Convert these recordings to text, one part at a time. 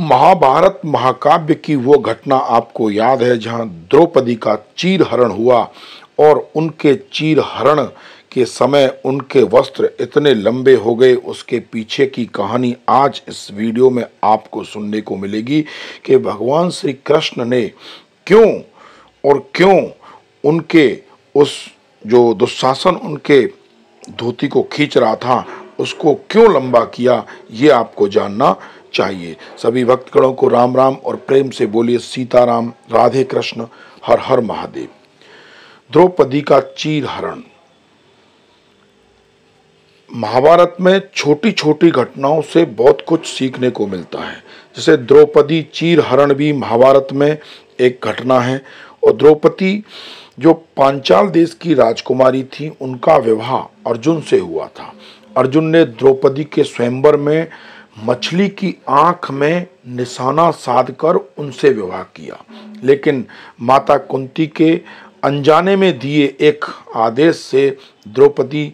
महाभारत महाकाव्य की वो घटना आपको याद है जहां द्रौपदी का चीरहरण हुआ और उनके चीरहरण के समय उनके वस्त्र इतने लंबे हो गए उसके पीछे की कहानी आज इस वीडियो में आपको सुनने को मिलेगी कि भगवान श्री कृष्ण ने क्यों और क्यों उनके उस जो दुशासन उनके धोती को खींच रहा था उसको क्यों लंबा किया ये आपको जानना चाहिए सभी भक्तगणों को राम राम और प्रेम से बोलिए सीताराम राधे कृष्ण हर हर महादेव द्रौपदी का चीर हरण महाभारत में छोटी छोटी घटनाओं से बहुत कुछ सीखने को मिलता है जैसे द्रौपदी चीर हरण भी महाभारत में एक घटना है और द्रौपदी जो पांचाल देश की राजकुमारी थी उनका विवाह अर्जुन से हुआ था अर्जुन ने द्रौपदी के स्वयंवर में मछली की आंख में निशाना साधकर उनसे विवाह किया लेकिन माता कुंती के अनजाने में दिए एक आदेश से द्रौपदी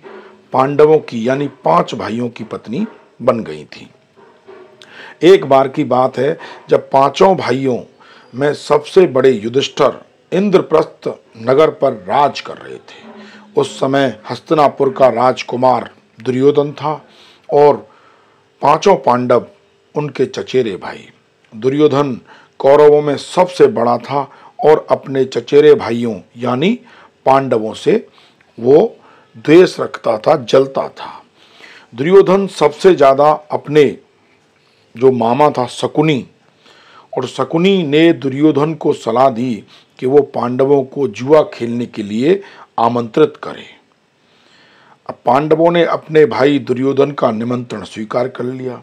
पांडवों की यानी पांच भाइयों की पत्नी बन गई थी एक बार की बात है जब पांचों भाइयों में सबसे बड़े युधिष्ठर इंद्रप्रस्थ नगर पर राज कर रहे थे उस समय हस्तनापुर का राजकुमार दुर्योधन था और पांचों पांडव उनके चचेरे भाई दुर्योधन कौरवों में सबसे बड़ा था और अपने चचेरे भाइयों यानी पांडवों से वो द्वेष रखता था जलता था दुर्योधन सबसे ज़्यादा अपने जो मामा था शकुनी और शकुनी ने दुर्योधन को सलाह दी कि वो पांडवों को जुआ खेलने के लिए आमंत्रित करें अब पांडवों ने अपने भाई दुर्योधन का निमंत्रण स्वीकार कर लिया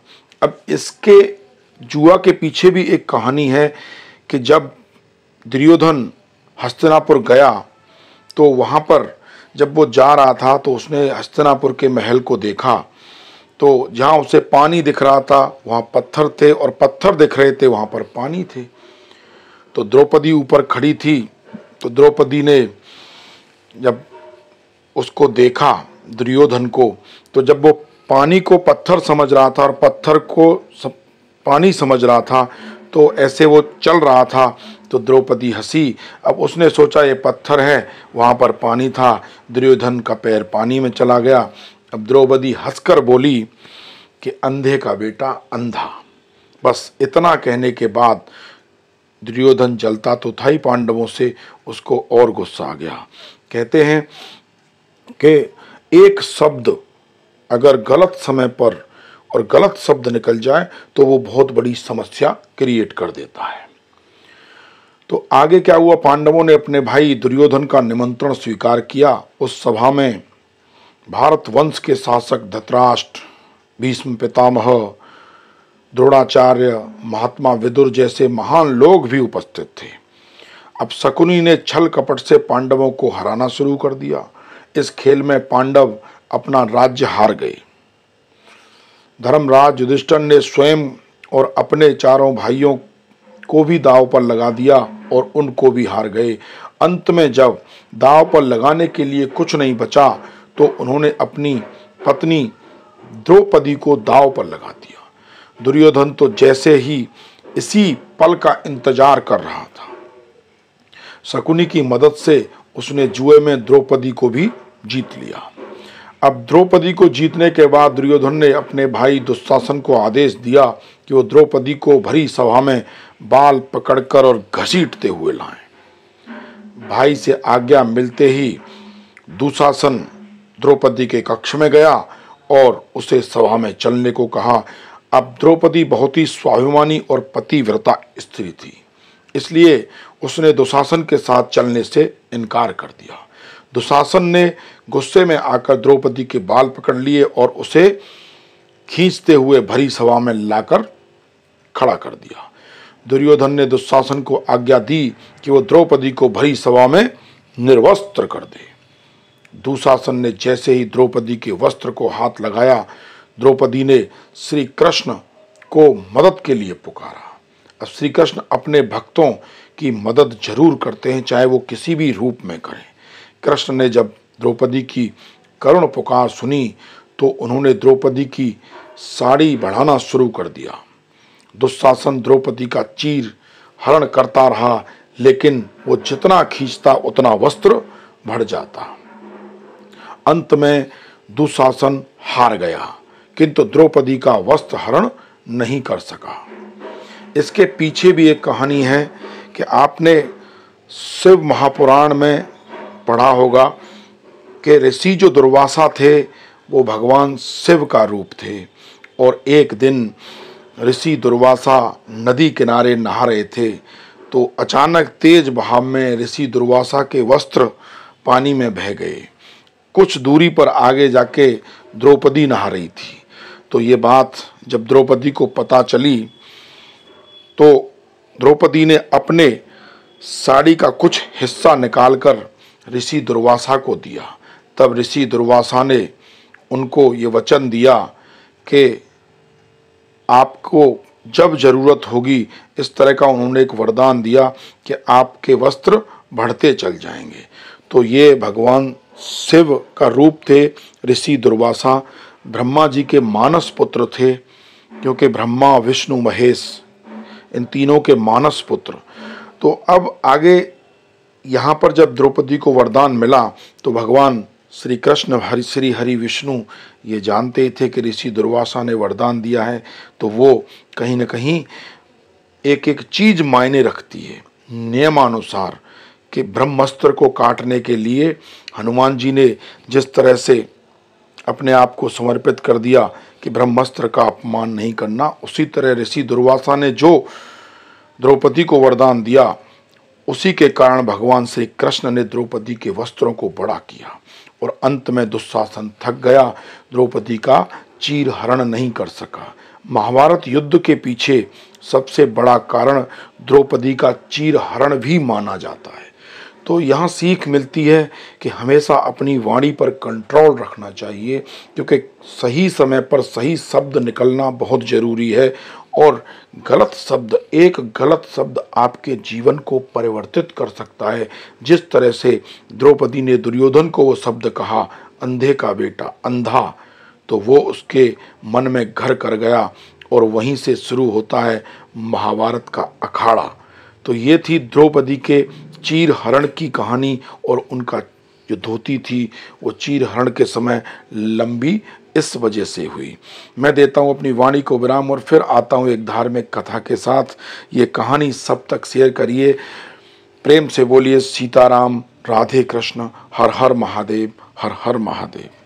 अब इसके जुआ के पीछे भी एक कहानी है कि जब दुर्योधन हस्तनापुर गया तो वहाँ पर जब वो जा रहा था तो उसने हस्तनापुर के महल को देखा तो जहाँ उसे पानी दिख रहा था वहाँ पत्थर थे और पत्थर दिख रहे थे वहाँ पर पानी थे तो द्रौपदी ऊपर खड़ी थी तो द्रौपदी ने जब उसको देखा दुर्योधन को तो जब वो पानी को पत्थर समझ रहा था और पत्थर को सब पानी समझ रहा था तो ऐसे वो चल रहा था तो द्रौपदी हंसी अब उसने सोचा ये पत्थर है वहाँ पर पानी था दुर्योधन का पैर पानी में चला गया अब द्रौपदी हंसकर बोली कि अंधे का बेटा अंधा बस इतना कहने के बाद दुर्योधन जलता तो था ही पांडवों से उसको और गुस्सा आ गया कहते हैं कि एक शब्द अगर गलत समय पर और गलत शब्द निकल जाए तो वो बहुत बड़ी समस्या क्रिएट कर देता है तो आगे क्या हुआ पांडवों ने अपने भाई दुर्योधन का निमंत्रण स्वीकार किया उस सभा में भारत वंश के शासक धतराष्ट्र भीष्म पितामह द्रोणाचार्य महात्मा विदुर जैसे महान लोग भी उपस्थित थे अब शकुनी ने छल कपट से पांडवों को हराना शुरू कर दिया इस खेल में पांडव अपना राज्य हार गए धर्मराज युधिष्ठर ने स्वयं और अपने चारों भाइयों को भी दाव पर लगा दिया और उनको भी हार गए अंत में जब दाव पर लगाने के लिए कुछ नहीं बचा तो उन्होंने अपनी पत्नी द्रौपदी को दाव पर लगा दिया दुर्योधन तो जैसे ही इसी पल का इंतजार कर रहा था शकुनी की मदद से उसने जुए में द्रौपदी को भी जीत लिया अब द्रौपदी को जीतने के बाद दुर्योधन ने अपने भाई दुशासन को आदेश दिया कि वो द्रौपदी को भरी सभा में बाल पकड़कर और घसीटते हुए लाएं। भाई से आज्ञा मिलते ही दुशासन द्रौपदी के कक्ष में गया और उसे सभा में चलने को कहा अब द्रौपदी बहुत ही स्वाभिमानी और पतिव्रता स्त्री थी इसलिए उसने दुशासन के साथ चलने से इनकार कर दिया दुशासन ने गुस्से में आकर द्रौपदी के बाल पकड़ लिए और उसे खींचते हुए भरी सभा में लाकर खड़ा कर दिया दुर्योधन ने दुशासन को आज्ञा दी कि वो द्रौपदी को भरी सभा में निर्वस्त्र कर दे दुशासन ने जैसे ही द्रौपदी के वस्त्र को हाथ लगाया द्रौपदी ने श्री कृष्ण को मदद के लिए पुकारा अब श्री कृष्ण अपने भक्तों की मदद जरूर करते हैं चाहे वो किसी भी रूप में करें कृष्ण ने जब द्रौपदी की करुण पुकार सुनी तो उन्होंने द्रौपदी की साड़ी बढ़ाना शुरू कर दिया दुशासन द्रौपदी का चीर हरण करता रहा लेकिन वो जितना खींचता उतना वस्त्र भर जाता अंत में दुशासन हार गया किंतु द्रौपदी का वस्त्र हरण नहीं कर सका इसके पीछे भी एक कहानी है कि आपने शिव महापुराण में पढ़ा होगा कि ऋषि जो दुर्वासा थे वो भगवान शिव का रूप थे और एक दिन ऋषि दुर्वासा नदी किनारे नहा रहे थे तो अचानक तेज बहाव में ऋषि दुर्वासा के वस्त्र पानी में बह गए कुछ दूरी पर आगे जाके द्रौपदी नहा रही थी तो ये बात जब द्रौपदी को पता चली तो द्रौपदी ने अपने साड़ी का कुछ हिस्सा निकालकर ऋषि दुर्वासा को दिया तब ऋषि दुर्वासा ने उनको ये वचन दिया कि आपको जब जरूरत होगी इस तरह का उन्होंने एक वरदान दिया कि आपके वस्त्र बढ़ते चल जाएंगे तो ये भगवान शिव का रूप थे ऋषि दुर्वासा ब्रह्मा जी के मानस पुत्र थे क्योंकि ब्रह्मा विष्णु महेश इन तीनों के मानस पुत्र तो अब आगे यहाँ पर जब द्रौपदी को वरदान मिला तो भगवान श्री कृष्ण हरि श्री हरि विष्णु ये जानते थे कि ऋषि दुर्वासा ने वरदान दिया है तो वो कहीं ना कहीं एक एक चीज मायने रखती है नियमानुसार कि ब्रह्मास्त्र को काटने के लिए हनुमान जी ने जिस तरह से अपने आप को समर्पित कर दिया कि ब्रह्मास्त्र का अपमान नहीं करना उसी तरह ऋषि दुर्वासा ने जो द्रौपदी को वरदान दिया उसी के कारण भगवान श्री कृष्ण ने द्रौपदी के वस्त्रों को बड़ा किया और अंत में दुशासन थक गया द्रौपदी का चीर हरण नहीं कर सका महाभारत युद्ध के पीछे सबसे बड़ा कारण द्रौपदी का चीर हरण भी माना जाता है तो यहाँ सीख मिलती है कि हमेशा अपनी वाणी पर कंट्रोल रखना चाहिए क्योंकि सही समय पर सही शब्द निकलना बहुत ज़रूरी है और गलत शब्द एक गलत शब्द आपके जीवन को परिवर्तित कर सकता है जिस तरह से द्रौपदी ने दुर्योधन को वो शब्द कहा अंधे का बेटा अंधा तो वो उसके मन में घर कर गया और वहीं से शुरू होता है महाभारत का अखाड़ा तो ये थी द्रौपदी के चीर हरण की कहानी और उनका जो धोती थी वो चीर हरण के समय लंबी इस वजह से हुई मैं देता हूँ अपनी वाणी को विराम और फिर आता हूँ एक धार्मिक कथा के साथ ये कहानी सब तक शेयर करिए प्रेम से बोलिए सीताराम राधे कृष्ण हर हर महादेव हर हर महादेव